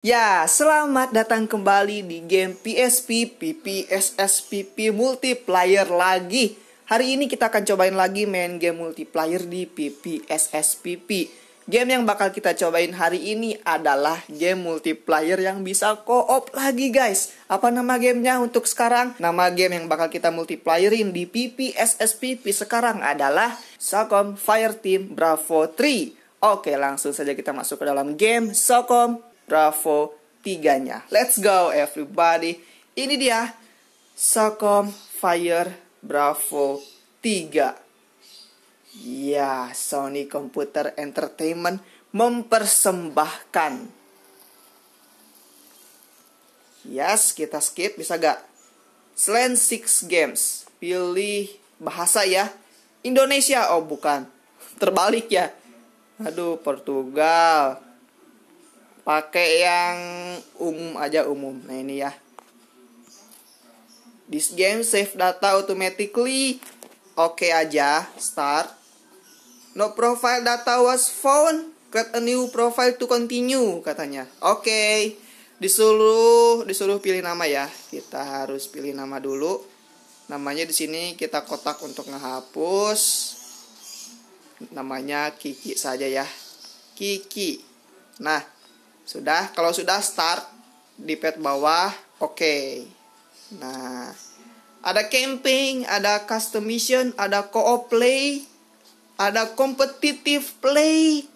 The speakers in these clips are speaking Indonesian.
Ya, selamat datang kembali di game PSP, PPSSPP multiplayer lagi. Hari ini kita akan cobain lagi main game multiplayer di PPSSPP. Game yang bakal kita cobain hari ini adalah game multiplayer yang bisa co-op lagi guys. Apa nama gamenya untuk sekarang? Nama game yang bakal kita multiplayerin di PPSSPP sekarang adalah Socom Fireteam Bravo 3. Oke, langsung saja kita masuk ke dalam game Socom Bravo 3-nya. Let's go everybody. Ini dia Socom Fire Bravo 3. Ya, Sony Computer Entertainment mempersembahkan. Yes, kita skip bisa gak? Selain 6 Games. Pilih bahasa ya. Indonesia, oh bukan. Terbalik ya. Aduh, Portugal pakai yang umum aja umum nah ini ya this game save data automatically oke okay aja start no profile data was found create a new profile to continue katanya oke okay. disuruh disuruh pilih nama ya kita harus pilih nama dulu namanya di sini kita kotak untuk ngehapus namanya Kiki saja ya Kiki nah sudah, kalau sudah start di pet bawah, oke. Okay. Nah, ada camping, ada custom mission ada co-op play, ada competitive play,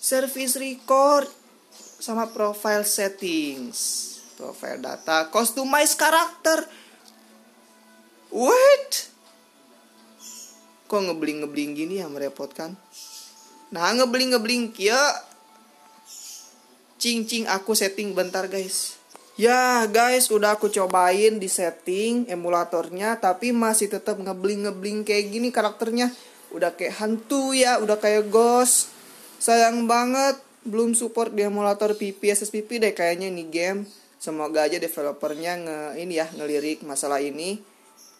service record, sama profile settings, profile data, customize karakter. What? Kok ngebling-ngebling gini ya merepotkan? Nah ngebling-ngebling kia cincin aku setting bentar guys. Ya guys udah aku cobain di setting emulatornya tapi masih tetap ngebling-ngebling kayak gini karakternya. Udah kayak hantu ya, udah kayak ghost. Sayang banget belum support di emulator PP SSPP deh kayaknya ini game. Semoga aja developernya nge ini ya ngelirik masalah ini.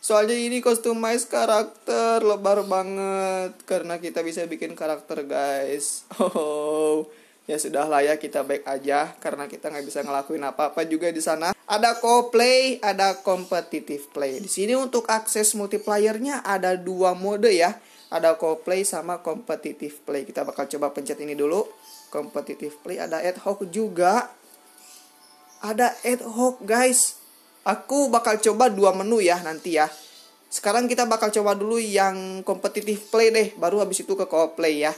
Soalnya ini customize karakter lebar banget karena kita bisa bikin karakter guys. Oh ya sudah lah ya kita baik aja karena kita nggak bisa ngelakuin apa-apa juga di sana ada co-play ada competitive play di sini untuk akses multiplayernya ada dua mode ya ada co-play sama competitive play kita bakal coba pencet ini dulu competitive play ada ad hoc juga ada ad hoc guys aku bakal coba dua menu ya nanti ya sekarang kita bakal coba dulu yang competitive play deh baru habis itu ke co-play ya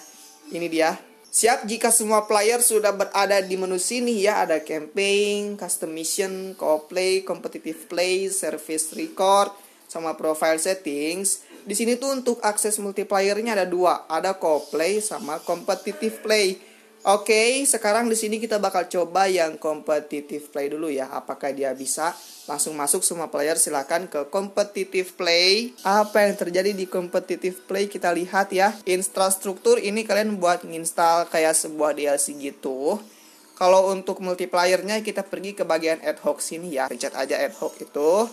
ini dia Siap jika semua player sudah berada di menu sini ya ada campaign, custom mission, co-play, competitive play, service record, sama profile settings. Di sini tuh untuk akses multiplayernya ada dua, ada co-play sama competitive play. Oke, sekarang di sini kita bakal coba yang competitive play dulu ya. Apakah dia bisa? Langsung masuk semua player silahkan ke competitive play. Apa yang terjadi di competitive play kita lihat ya. Infrastruktur ini kalian buat nginstal kayak sebuah DLC gitu. Kalau untuk nya kita pergi ke bagian ad hoc sini ya. Pencet aja ad hoc itu.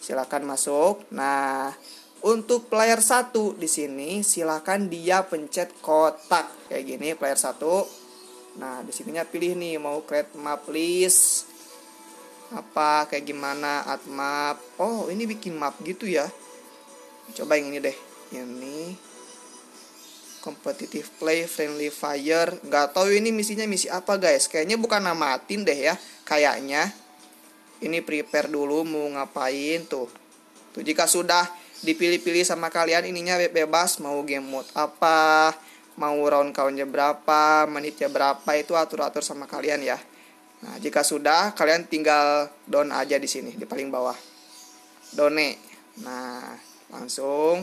Silahkan masuk. Nah, untuk player satu di sini silahkan dia pencet kotak kayak gini player satu. Nah, di disitunya pilih nih mau create map list apa kayak gimana at map. Oh, ini bikin map gitu ya. Coba yang ini deh. Ini competitive play friendly fire. Gak tau ini misinya misi apa guys. Kayaknya bukan namatin deh ya. Kayaknya ini prepare dulu mau ngapain tuh. Tuh jika sudah dipilih-pilih sama kalian ininya bebas mau game mode apa mau round countnya berapa, menitnya berapa itu atur-atur sama kalian ya. Nah, jika sudah, kalian tinggal down aja di sini, di paling bawah. Done. Nah, langsung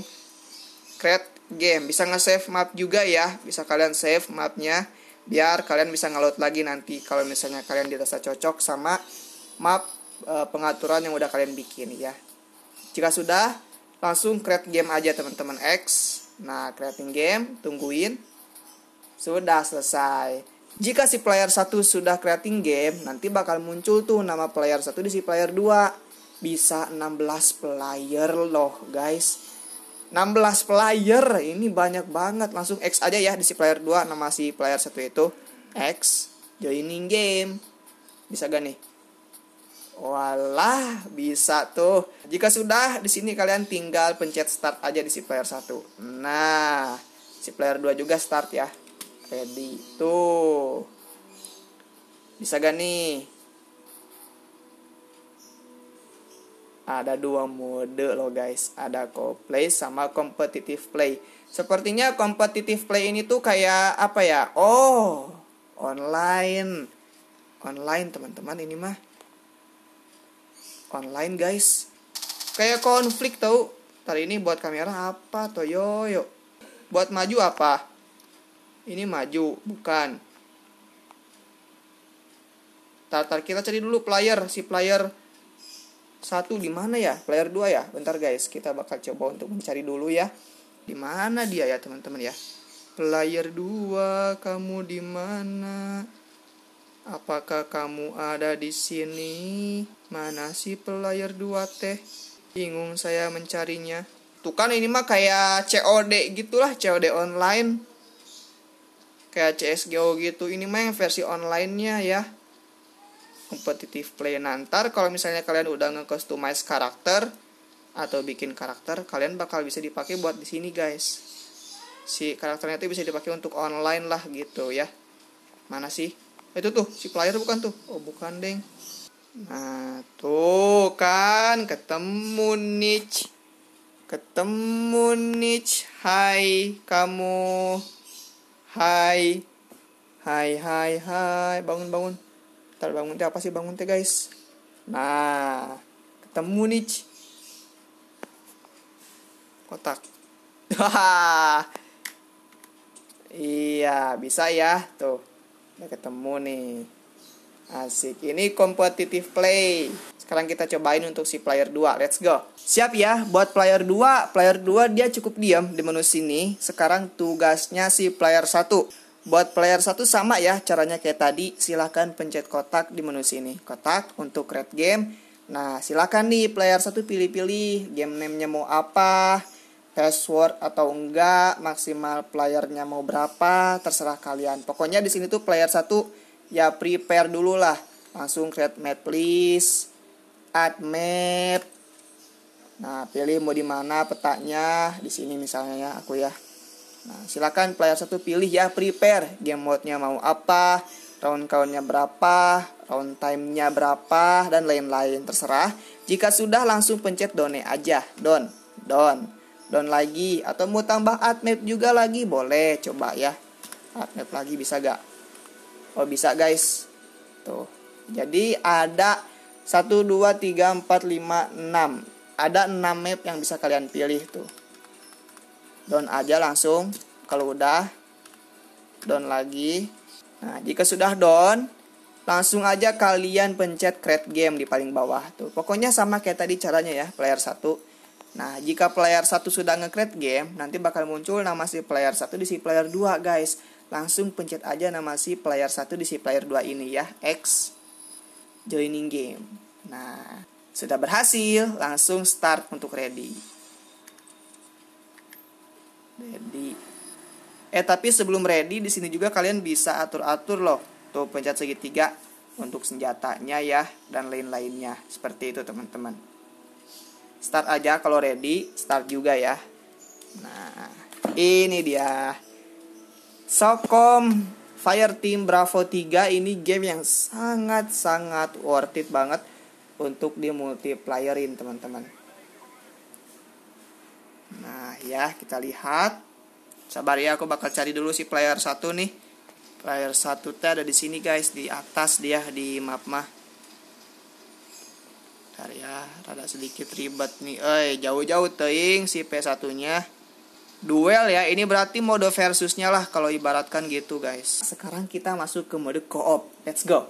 create game. Bisa nge-save map juga ya. Bisa kalian save mapnya biar kalian bisa ngeload lagi nanti kalau misalnya kalian dirasa cocok sama map e, pengaturan yang udah kalian bikin ya. Jika sudah, langsung create game aja teman-teman X Nah, creating game, tungguin. Sudah selesai. Jika si player 1 sudah creating game, nanti bakal muncul tuh nama player 1 di si player 2. Bisa 16 player loh, guys. 16 player, ini banyak banget. Langsung X aja ya di si player 2 nama si player 1 itu. X joining game. Bisa gak nih? Walah, bisa tuh. Jika sudah, di sini kalian tinggal pencet start aja di si player 1. Nah, si player 2 juga start ya. Ready. Tuh. Bisa gak nih? Ada dua mode loh guys. Ada co-play sama competitive play. Sepertinya competitive play ini tuh kayak apa ya? Oh, online. Online teman-teman ini mah online guys kayak konflik tau tadi ini buat kamera apa toyo yo buat maju apa ini maju bukan Tartar kita cari dulu player si player satu di mana ya player dua ya bentar guys kita bakal coba untuk mencari dulu ya di mana dia ya teman-teman ya player dua kamu di mana Apakah kamu ada di sini? Mana si pelayar dua teh? Bingung saya mencarinya. Tuh kan ini mah kayak COD gitulah, COD online. Kayak CSGO gitu. Ini mah yang versi online-nya ya. Kompetitif play. nantar. kalau misalnya kalian udah nge-customize karakter atau bikin karakter, kalian bakal bisa dipakai buat di sini, guys. Si karakternya itu bisa dipakai untuk online lah gitu ya. Mana sih? itu tuh si player bukan tuh oh bukan deng nah tuh kan ketemu niche ketemu niche hai kamu hai hai hai hai bangun bangun ntar bangun teh apa sih bangun teh guys nah ketemu niche kotak iya bisa ya tuh Udah ketemu nih. Asik, ini competitive play. Sekarang kita cobain untuk si player 2. Let's go. Siap ya buat player 2. Player 2 dia cukup diam di menu sini. Sekarang tugasnya si player 1. Buat player 1 sama ya caranya kayak tadi. Silahkan pencet kotak di menu sini. Kotak untuk red game. Nah, silahkan nih player 1 pilih-pilih game name-nya mau apa password atau enggak, maksimal playernya mau berapa, terserah kalian. Pokoknya di sini tuh player satu ya prepare dulu lah. Langsung create map please, add map. Nah, pilih mau di mana petanya, di sini misalnya ya aku ya. Nah, silakan player satu pilih ya prepare game mode-nya mau apa, round count-nya berapa, round time-nya berapa dan lain-lain terserah. Jika sudah langsung pencet done aja, don don down lagi atau mau tambah add map juga lagi boleh coba ya add map lagi bisa gak oh bisa guys tuh jadi ada 1 2 3 4 5 6 ada 6 map yang bisa kalian pilih tuh down aja langsung kalau udah down lagi nah jika sudah down langsung aja kalian pencet create game di paling bawah tuh. Pokoknya sama kayak tadi caranya ya, player 1. Nah, jika player 1 sudah nge-create game, nanti bakal muncul nama si player 1 di si player 2, guys. Langsung pencet aja nama si player 1 di si player 2 ini ya, X joining game. Nah, sudah berhasil, langsung start untuk ready. Ready. Eh, tapi sebelum ready di sini juga kalian bisa atur-atur loh. Tuh pencet segitiga untuk senjatanya ya dan lain-lainnya. Seperti itu, teman-teman start aja kalau ready start juga ya nah ini dia Sokom Team Bravo 3 ini game yang sangat-sangat worth it banget untuk di multiplayerin teman-teman. Nah ya kita lihat. Sabar ya aku bakal cari dulu si player satu nih. Player satu teh ada di sini guys di atas dia di map mah karya rada sedikit ribet nih eh jauh-jauh teing si P1 nya duel ya ini berarti mode versusnya lah kalau ibaratkan gitu guys sekarang kita masuk ke mode co-op let's go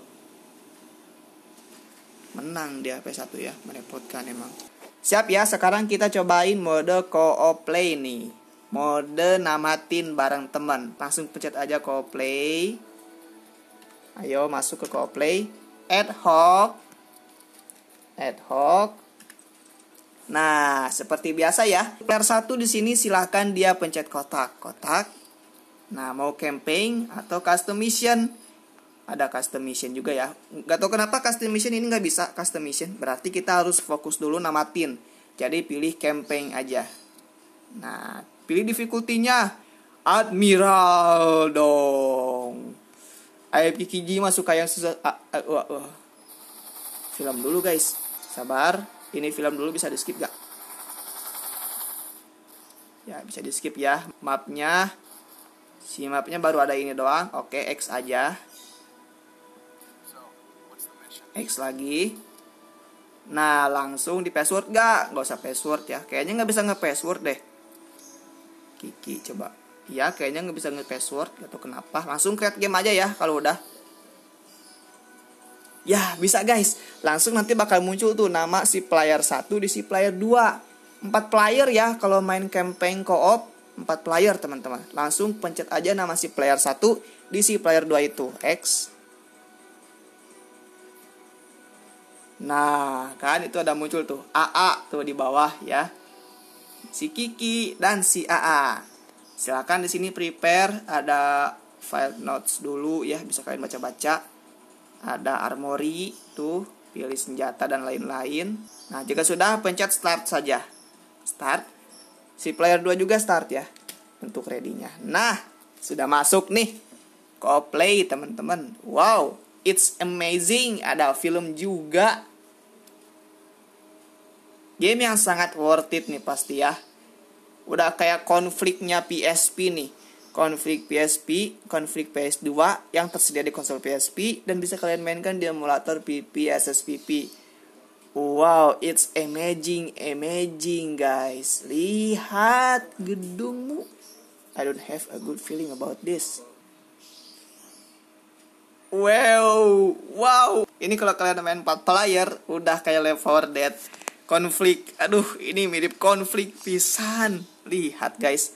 menang dia P1 ya merepotkan emang siap ya sekarang kita cobain mode co-op play nih mode namatin bareng teman langsung pencet aja co-op play ayo masuk ke co-op play ad hoc ad hoc. Nah, seperti biasa ya, player satu di sini silahkan dia pencet kotak. Kotak. Nah, mau campaign atau custom mission. Ada custom mission juga ya. Gak tau kenapa custom mission ini nggak bisa custom mission. Berarti kita harus fokus dulu nama tin. Jadi pilih campaign aja. Nah, pilih difficulty-nya. Admiral dong. Ayo Kikiji masuk kayak susah. Uh, uh, uh, Film dulu guys. Sabar, ini film dulu bisa di skip gak? Ya bisa di skip ya Mapnya Si mapnya baru ada ini doang Oke X aja X lagi Nah langsung di password gak? Gak usah password ya Kayaknya gak bisa nge-password deh Kiki coba Iya, kayaknya gak bisa nge-password atau kenapa Langsung create game aja ya kalau udah Ya, bisa guys. Langsung nanti bakal muncul tuh nama si player 1 di si player 2. 4 player ya kalau main campaign co-op 4 player teman-teman. Langsung pencet aja nama si player 1 di si player 2 itu. X. Nah, kan itu ada muncul tuh AA tuh di bawah ya. Si Kiki dan si AA. Silahkan di sini prepare ada file notes dulu ya, bisa kalian baca-baca ada armory tuh pilih senjata dan lain-lain nah jika sudah pencet start saja start si player 2 juga start ya untuk ready-nya nah sudah masuk nih co-play teman-teman wow it's amazing ada film juga game yang sangat worth it nih pasti ya udah kayak konfliknya PSP nih konflik PSP, konflik PS2 yang tersedia di konsol PSP dan bisa kalian mainkan di emulator PPSSPP. Wow, it's amazing, amazing guys. Lihat gedungmu. I don't have a good feeling about this. Wow, wow. Ini kalau kalian main 4 player, udah kayak level 4 Dead. Konflik, aduh ini mirip konflik pisan. Lihat guys,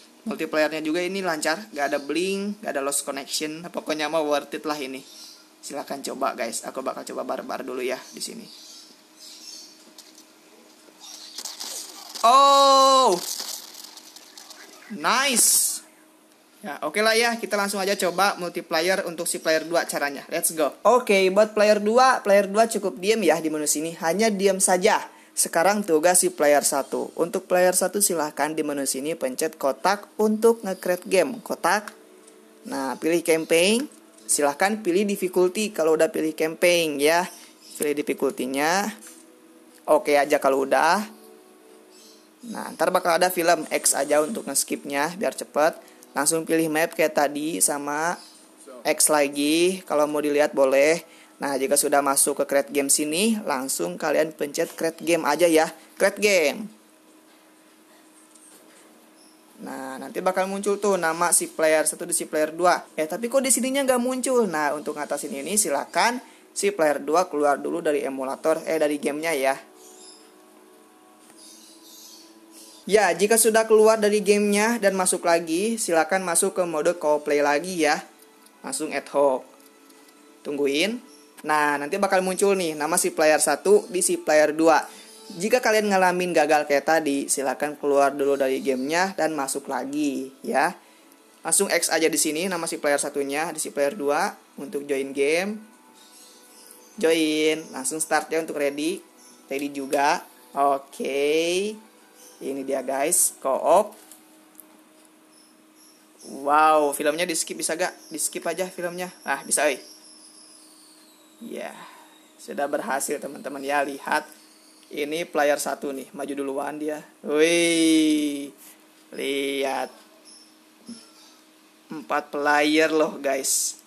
multiplayernya juga ini lancar gak ada bling, gak ada lost connection nah, pokoknya mah worth it lah ini silahkan coba guys aku bakal coba barbar -bar dulu ya di sini oh nice Ya, oke okay lah ya, kita langsung aja coba multiplayer untuk si player 2 caranya. Let's go. Oke, okay, buat player 2, player 2 cukup diem ya di menu sini, hanya diem saja. Sekarang tugas si player 1. Untuk player 1 silahkan di menu sini pencet kotak untuk nge-create game. Kotak. Nah, pilih campaign. Silahkan pilih difficulty kalau udah pilih campaign ya. Pilih difficulty-nya. Oke aja kalau udah. Nah, ntar bakal ada film X aja untuk nge-skipnya biar cepet. Langsung pilih map kayak tadi sama X lagi. Kalau mau dilihat boleh. Nah, jika sudah masuk ke create game sini, langsung kalian pencet create game aja ya, create game. Nah, nanti bakal muncul tuh nama si player 1 dan si player 2. Eh, tapi kok di sininya nggak muncul? Nah, untuk ngatasin ini silakan si player 2 keluar dulu dari emulator, eh dari gamenya ya. Ya, jika sudah keluar dari gamenya dan masuk lagi, silakan masuk ke mode co-play lagi ya. Langsung ad hoc. Tungguin. Nah, nanti bakal muncul nih nama si player 1 di si player 2. Jika kalian ngalamin gagal kayak tadi, silahkan keluar dulu dari gamenya dan masuk lagi ya. Langsung X aja di sini nama si player satunya, di si player 2 untuk join game. Join, langsung start ya untuk ready. Ready juga. Oke. Okay. Ini dia guys, co-op. Wow, filmnya di skip bisa gak? Di skip aja filmnya. Ah, bisa oi. Ya, sudah berhasil teman-teman ya lihat ini player satu nih, maju duluan dia. Wih, lihat. Empat player loh guys.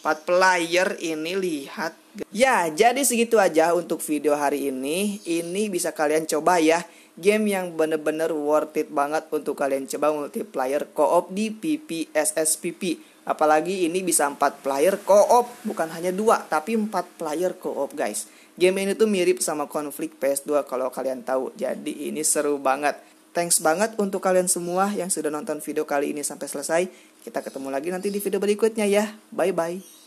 Empat player ini lihat. Ya, jadi segitu aja untuk video hari ini. Ini bisa kalian coba ya game yang bener-bener worth it banget untuk kalian coba multiplayer co-op di PPSSPP. Apalagi ini bisa 4 player co-op, bukan hanya dua, tapi 4 player co-op guys. Game ini tuh mirip sama konflik PS2 kalau kalian tahu. Jadi ini seru banget. Thanks banget untuk kalian semua yang sudah nonton video kali ini sampai selesai. Kita ketemu lagi nanti di video berikutnya ya. Bye bye.